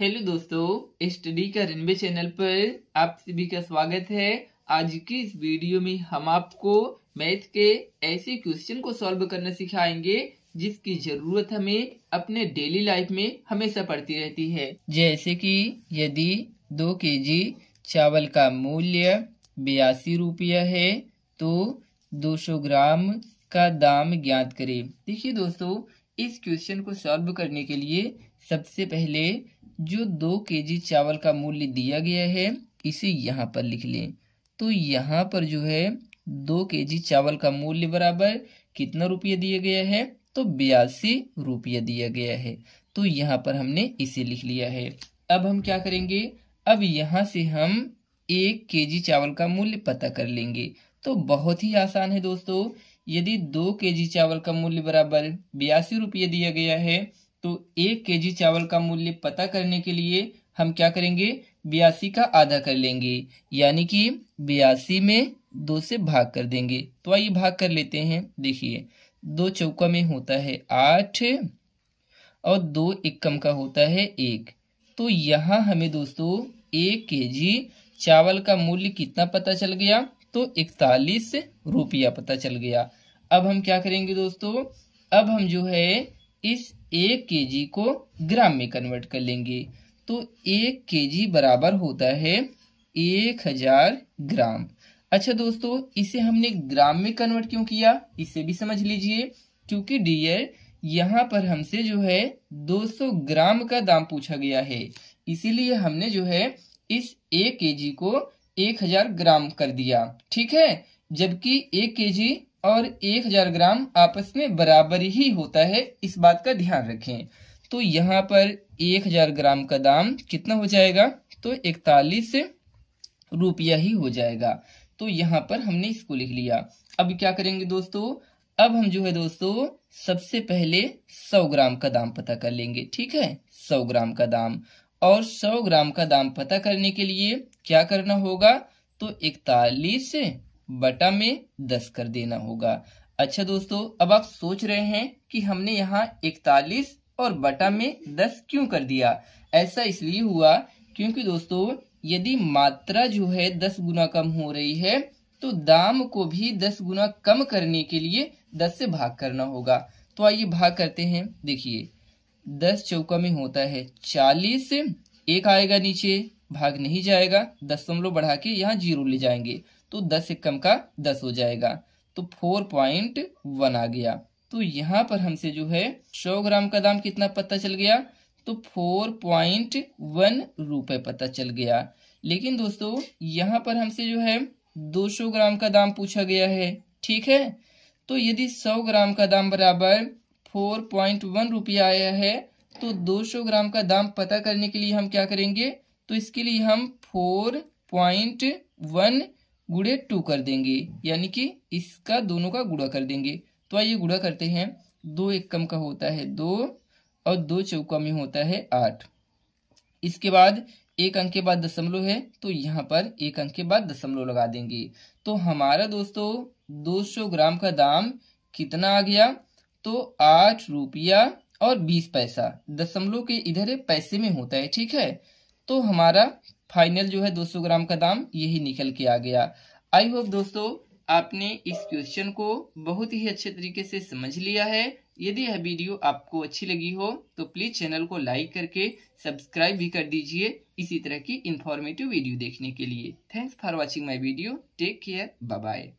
hello दोस्तों study का रेनबे channel पर आप सभी का स्वागत है आज की इस वीडियो में हम आपको मैथ के ऐसे क्वेश्चन को सॉल्व करना सिखाएंगे जिसकी जरूरत हमें अपने डेली लाइफ में हमेशा पड़ती रहती है जैसे कि यदि दो केजी चावल का मूल्य बयासी रुपया है तो 200 ग्राम का दाम ज्ञात करें देखिए दोस्तों इस क्वेश्चन को सॉल्व करने के लिए सबसे पहले जो दो केजी चावल का मूल्य दिया गया है इसे यहाँ पर लिख लें तो यहाँ पर जो है दो केजी चावल का मूल्य बराबर कितना रुपये दिया गया है तो बयासी रुपये दिया गया है तो यहाँ पर हमने इसे लिख लिया है अब हम क्या करेंगे अब यहाँ से हम एक केजी चावल का मूल्य पता कर लेंगे तो बहुत ही आसान है दोस्तों यदि दो केजी चावल का मूल्य बराबर बयासी रुपये दिया गया है तो एक केजी चावल का मूल्य पता करने के लिए हम क्या करेंगे बयासी का आधा कर लेंगे यानी कि बयासी में दो से भाग कर देंगे तो आइए भाग कर लेते हैं देखिए दो चौका में होता है आठ और दो इक्कम का होता है एक तो यहाँ हमें दोस्तों एक के जी चावल का मूल्य कितना पता चल गया तो इकतालीस रुपया पता चल गया अब हम क्या करेंगे दोस्तों अब हम जो है इस एक के को ग्राम में कन्वर्ट कर लेंगे तो एक के बराबर होता है एक हजार ग्राम अच्छा दोस्तों इसे हमने ग्राम में कन्वर्ट क्यों किया इसे भी समझ लीजिए क्योंकि डियर यहाँ पर हमसे जो है 200 ग्राम का दाम पूछा गया है इसीलिए हमने जो है इस एक के को 1000 ग्राम कर दिया ठीक है जबकि एक के और एक हजार ग्राम आपस में बराबर ही होता है इस बात का ध्यान रखें तो यहाँ पर एक हजार ग्राम का दाम कितना हो जाएगा तो इकतालीस रुपया ही हो जाएगा तो यहाँ पर हमने इसको लिख लिया अब क्या करेंगे दोस्तों अब हम जो है दोस्तों सबसे पहले 100 ग्राम का दाम पता कर लेंगे ठीक है 100 ग्राम का दाम और 100 ग्राम का दाम पता करने के लिए क्या करना होगा तो इकतालीस बटा में दस कर देना होगा अच्छा दोस्तों अब आप सोच रहे हैं कि हमने यहाँ इकतालीस और बटा में दस क्यों कर दिया ऐसा इसलिए हुआ क्योंकि दोस्तों यदि मात्रा जो है दस गुना कम हो रही है तो दाम को भी दस गुना कम करने के लिए दस से भाग करना होगा तो आइए भाग करते हैं देखिए दस चौका में होता है चालीस एक आएगा नीचे भाग नहीं जाएगा दशमलव बढ़ा के यहाँ जीरो ले जाएंगे तो दस एकम कम का दस हो जाएगा तो फोर पॉइंट वन आ गया तो यहाँ पर हमसे जो है सौ ग्राम का दाम कितना पता चल गया तो फोर पॉइंट वन रुपए पता चल गया लेकिन दोस्तों यहाँ पर हमसे जो है दो सौ ग्राम का दाम पूछा गया है ठीक है तो यदि सौ ग्राम का दाम बराबर फोर पॉइंट वन रुपया आया है तो दो सौ ग्राम का दाम पता करने के लिए हम क्या करेंगे तो इसके लिए हम फोर पॉइंट वन गुड़े टू कर देंगे यानी कि इसका दोनों का गुड़ा कर देंगे तो आइए गुड़ा करते हैं दो एक कम का होता है दो और दो चौका में होता है आठ इसके बाद एक अंक के बाद दशमलव है तो यहाँ पर एक अंक के बाद दशमलव लगा देंगे तो हमारा दोस्तों 200 ग्राम का दाम कितना आ गया तो आठ रुपया और बीस पैसा दशमलव के इधर पैसे में होता है ठीक है तो हमारा फाइनल जो है 200 ग्राम का दाम यही निकल के आ गया आई होप दोस्तों आपने इस क्वेश्चन को बहुत ही अच्छे तरीके से समझ लिया है यदि यह वीडियो आपको अच्छी लगी हो तो प्लीज चैनल को लाइक करके सब्सक्राइब भी कर दीजिए इसी तरह की इंफॉर्मेटिव वीडियो देखने के लिए thanks for watching my video take care bye